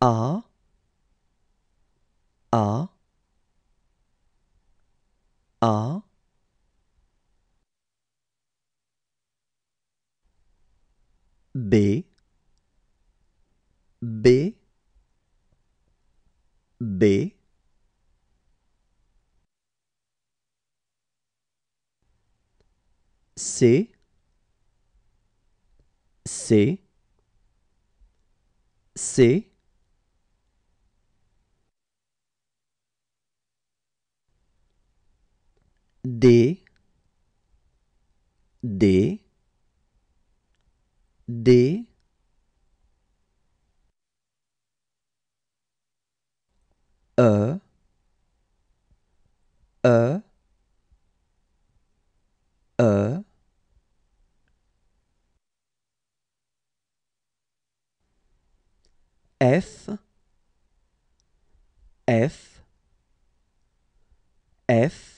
A A A B B B C C C D D D E E E F F F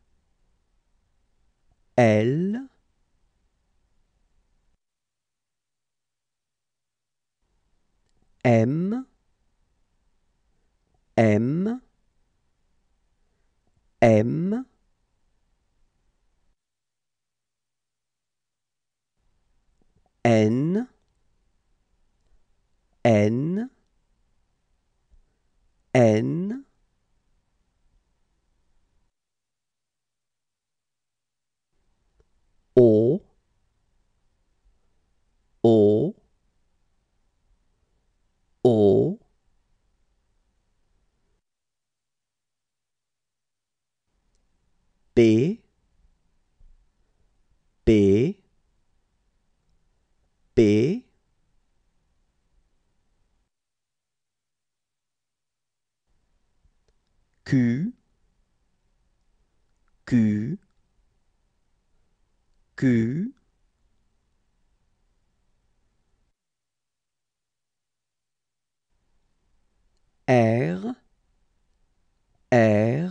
L M M M n n n B B Q Q Q R R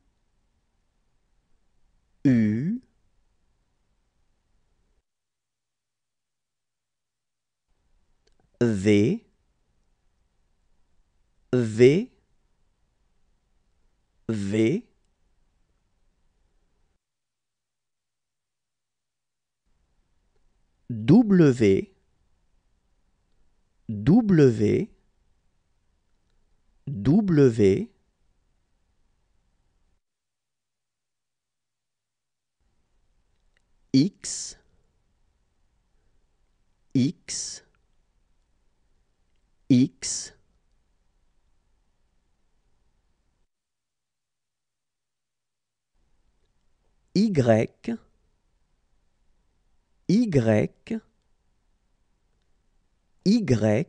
V V V W W W X X x y y y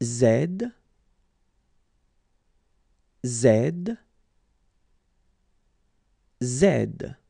Z Z Z